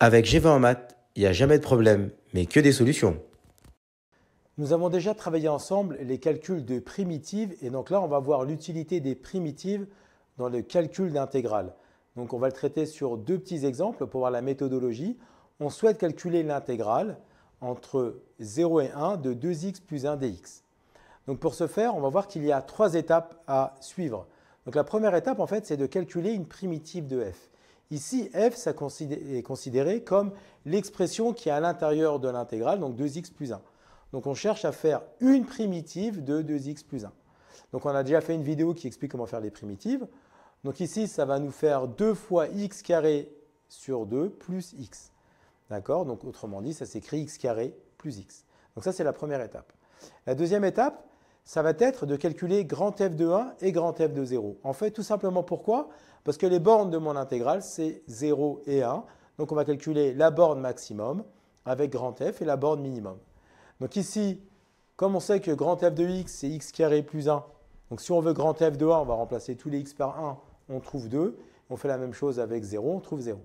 Avec G20 en maths, il n'y a jamais de problème, mais que des solutions. Nous avons déjà travaillé ensemble les calculs de primitives et donc là on va voir l'utilité des primitives dans le calcul d'intégrale. Donc on va le traiter sur deux petits exemples pour voir la méthodologie. On souhaite calculer l'intégrale entre 0 et 1 de 2x plus 1 dx. Donc pour ce faire, on va voir qu'il y a trois étapes à suivre. Donc la première étape en fait, c'est de calculer une primitive de f. Ici, f ça est considéré comme l'expression qui est à l'intérieur de l'intégrale, donc 2x plus 1. Donc on cherche à faire une primitive de 2x plus 1. Donc on a déjà fait une vidéo qui explique comment faire les primitives. Donc ici, ça va nous faire 2 fois x carré sur 2 plus x. D'accord Donc autrement dit, ça s'écrit x carré plus x. Donc ça, c'est la première étape. La deuxième étape, ça va être de calculer grand f de 1 et grand f de 0. En fait, tout simplement pourquoi Parce que les bornes de mon intégrale, c'est 0 et 1. Donc on va calculer la borne maximum avec grand f et la borne minimum. Donc ici, comme on sait que grand f de x, c'est x carré plus 1, donc si on veut grand f de 1, on va remplacer tous les x par 1, on trouve 2. On fait la même chose avec 0, on trouve 0.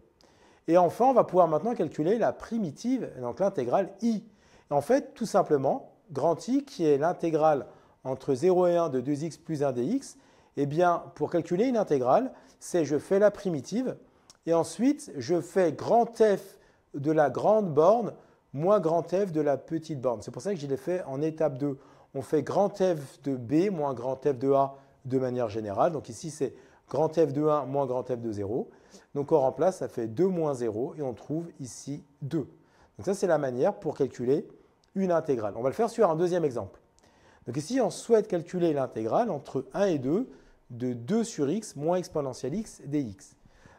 Et enfin, on va pouvoir maintenant calculer la primitive, donc l'intégrale i. En fait, tout simplement, grand i qui est l'intégrale entre 0 et 1 de 2x plus 1 dx, eh bien, pour calculer une intégrale, c'est je fais la primitive et ensuite je fais grand f de la grande borne moins grand f de la petite borne. C'est pour ça que je l'ai fait en étape 2. On fait grand f de b moins grand f de a de manière générale. Donc ici, c'est grand f de 1 moins grand f de 0. Donc on remplace, ça fait 2 moins 0 et on trouve ici 2. Donc ça, c'est la manière pour calculer une intégrale. On va le faire sur un deuxième exemple. Donc ici, on souhaite calculer l'intégrale entre 1 et 2 de 2 sur x moins exponentielle x dx.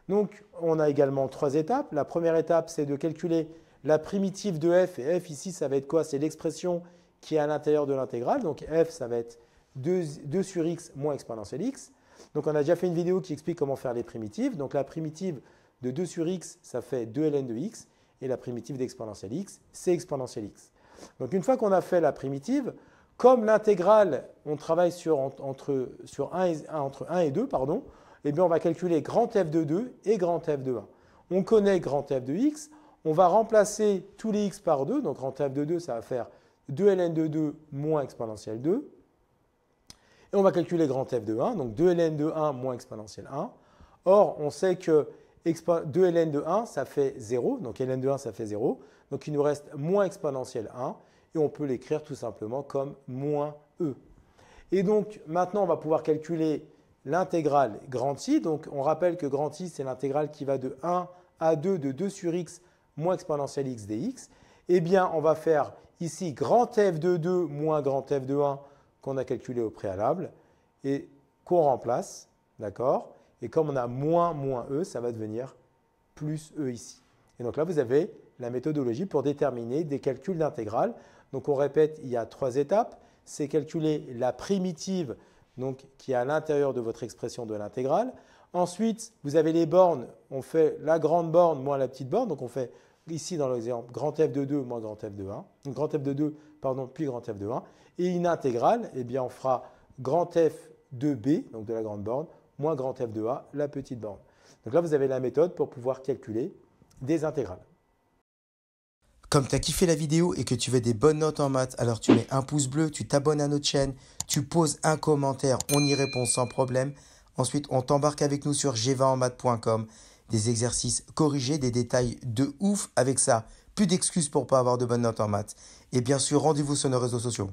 Donc on a également trois étapes. La première étape, c'est de calculer la primitive de f. Et f ici, ça va être quoi C'est l'expression qui est à l'intérieur de l'intégrale. Donc f, ça va être 2, 2 sur x moins exponentielle x. Donc on a déjà fait une vidéo qui explique comment faire les primitives. Donc la primitive de 2 sur x, ça fait 2 ln de x. Et la primitive d'exponentielle x, c'est exponentielle x. Donc une fois qu'on a fait la primitive, comme l'intégrale, on travaille sur, entre, 1 et, 2, pardon, eh bien on va calculer grand f de 2 et grand f de 1. On connaît grand f de x, on va remplacer tous les x par 2, donc grand f de 2, ça va faire 2 ln de 2 moins exponentielle 2. Et on va calculer grand f de 1, donc 2 ln de 1 moins exponentielle 1. Or, on sait que 2 ln de 1, ça fait 0, donc ln de 1, ça fait 0. Donc il nous reste moins exponentielle 1 et on peut l'écrire tout simplement comme moins E. Et donc maintenant, on va pouvoir calculer l'intégrale grand I. Donc on rappelle que grand I, c'est l'intégrale qui va de 1 à 2 de 2 sur x moins exponentielle x dx. Eh bien, on va faire ici grand f de 2 moins grand f de 1 qu'on a calculé au préalable et qu'on remplace, d'accord Et comme on a moins moins E, ça va devenir plus E ici. Et donc là, vous avez la méthodologie pour déterminer des calculs d'intégrales. Donc on répète, il y a trois étapes. C'est calculer la primitive qui est à l'intérieur de votre expression de l'intégrale. Ensuite, vous avez les bornes. On fait la grande borne moins la petite borne. Donc on fait ici dans l'exemple grand f de 2 moins grand f de 1. Grand f de 2, pardon, grand f de 1. Et une intégrale, eh bien on fera grand f de b, donc de la grande borne, moins grand f de a, la petite borne. Donc là, vous avez la méthode pour pouvoir calculer des intégrales. Comme tu as kiffé la vidéo et que tu veux des bonnes notes en maths, alors tu mets un pouce bleu, tu t'abonnes à notre chaîne, tu poses un commentaire, on y répond sans problème. Ensuite, on t'embarque avec nous sur g 20 Des exercices corrigés, des détails de ouf avec ça. Plus d'excuses pour pas avoir de bonnes notes en maths. Et bien sûr, rendez-vous sur nos réseaux sociaux.